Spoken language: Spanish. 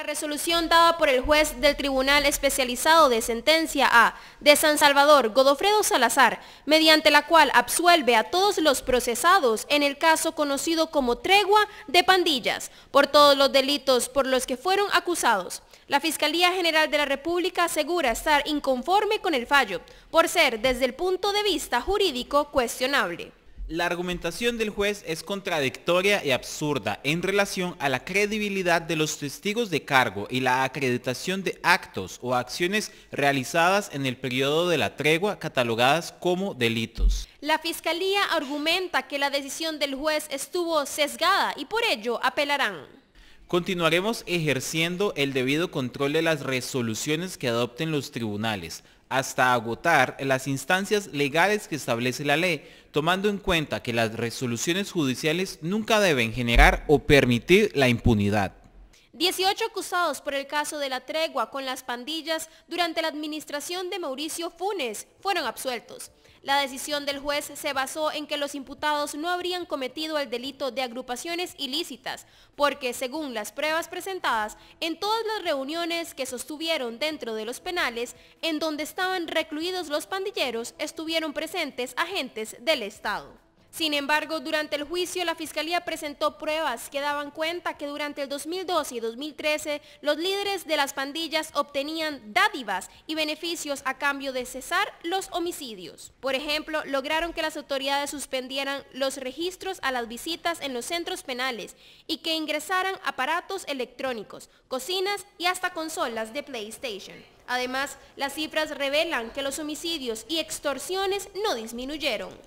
La resolución dada por el juez del Tribunal Especializado de Sentencia A de San Salvador, Godofredo Salazar, mediante la cual absuelve a todos los procesados en el caso conocido como tregua de pandillas por todos los delitos por los que fueron acusados. La Fiscalía General de la República asegura estar inconforme con el fallo, por ser desde el punto de vista jurídico cuestionable. La argumentación del juez es contradictoria y absurda en relación a la credibilidad de los testigos de cargo y la acreditación de actos o acciones realizadas en el periodo de la tregua catalogadas como delitos. La Fiscalía argumenta que la decisión del juez estuvo sesgada y por ello apelarán. Continuaremos ejerciendo el debido control de las resoluciones que adopten los tribunales hasta agotar las instancias legales que establece la ley, tomando en cuenta que las resoluciones judiciales nunca deben generar o permitir la impunidad. 18 acusados por el caso de la tregua con las pandillas durante la administración de Mauricio Funes fueron absueltos. La decisión del juez se basó en que los imputados no habrían cometido el delito de agrupaciones ilícitas, porque según las pruebas presentadas, en todas las reuniones que sostuvieron dentro de los penales, en donde estaban recluidos los pandilleros, estuvieron presentes agentes del Estado. Sin embargo, durante el juicio la Fiscalía presentó pruebas que daban cuenta que durante el 2012 y 2013 los líderes de las pandillas obtenían dádivas y beneficios a cambio de cesar los homicidios. Por ejemplo, lograron que las autoridades suspendieran los registros a las visitas en los centros penales y que ingresaran aparatos electrónicos, cocinas y hasta consolas de PlayStation. Además, las cifras revelan que los homicidios y extorsiones no disminuyeron.